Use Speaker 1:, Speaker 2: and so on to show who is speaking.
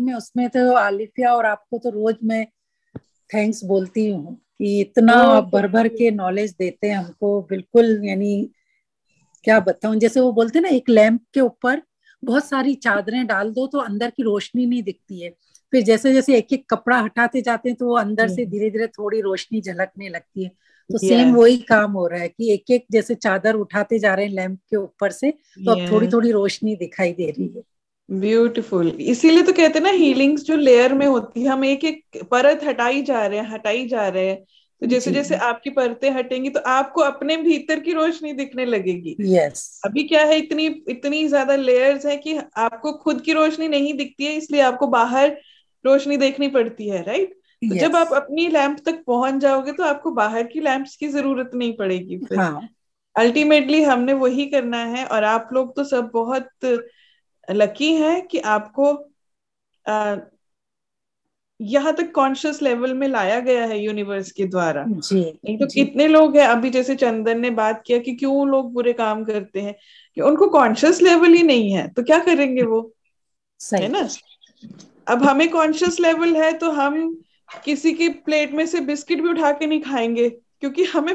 Speaker 1: में उसमें तो आलिफिया और आपको तो रोज मैं थैंक्स बोलती हूँ कि इतना हाँ, आप भर भर के नॉलेज देते हैं हमको बिल्कुल यानी क्या बताऊं जैसे वो बोलते ना एक लैंप के ऊपर बहुत सारी चादरें डाल दो तो अंदर की रोशनी नहीं दिखती है फिर जैसे जैसे एक एक कपड़ा हटाते जाते हैं तो वो अंदर से हम्म। धीरे धीरे थोड़ी रोशनी झलकने लगती है तो सेम वही काम हो रहा है कि एक एक जैसे चादर उठाते जा रहे हैं लैंप के
Speaker 2: ऊपर से तो अब थोड़ी थोड़ी रोशनी दिखाई दे रही है ब्यूटीफुल इसीलिए तो कहते हैं ना हीलिंग्स जो लेयर में होती है हम एक एक परत हटाई जा रहे हैं हटाई जा रहे हैं तो जैसे जैसे आपकी परतें हटेंगी तो आपको अपने भीतर की रोशनी दिखने लगेगी यस yes. अभी क्या है इतनी इतनी ज्यादा लेयर्स है कि आपको खुद की रोशनी नहीं दिखती है इसलिए आपको बाहर रोशनी देखनी पड़ती है राइट तो yes. जब आप अपनी लैंप तक पहुंच जाओगे तो आपको बाहर की लैंप्स की जरूरत नहीं पड़ेगी अल्टीमेटली हाँ. हमने वही करना है और आप लोग तो सब बहुत लकी है कि आपको आ, यहाँ तक कॉन्शियस लेवल में लाया गया है यूनिवर्स के द्वारा जी तो जी. कितने लोग हैं अभी जैसे चंदन ने बात किया कि क्यों लोग बुरे काम करते हैं कि उनको कॉन्शियस लेवल ही नहीं है तो क्या करेंगे वो सही है ना अब हमें कॉन्शियस लेवल है तो हम किसी की प्लेट में से बिस्किट भी उठा के नहीं खाएंगे क्योंकि हमें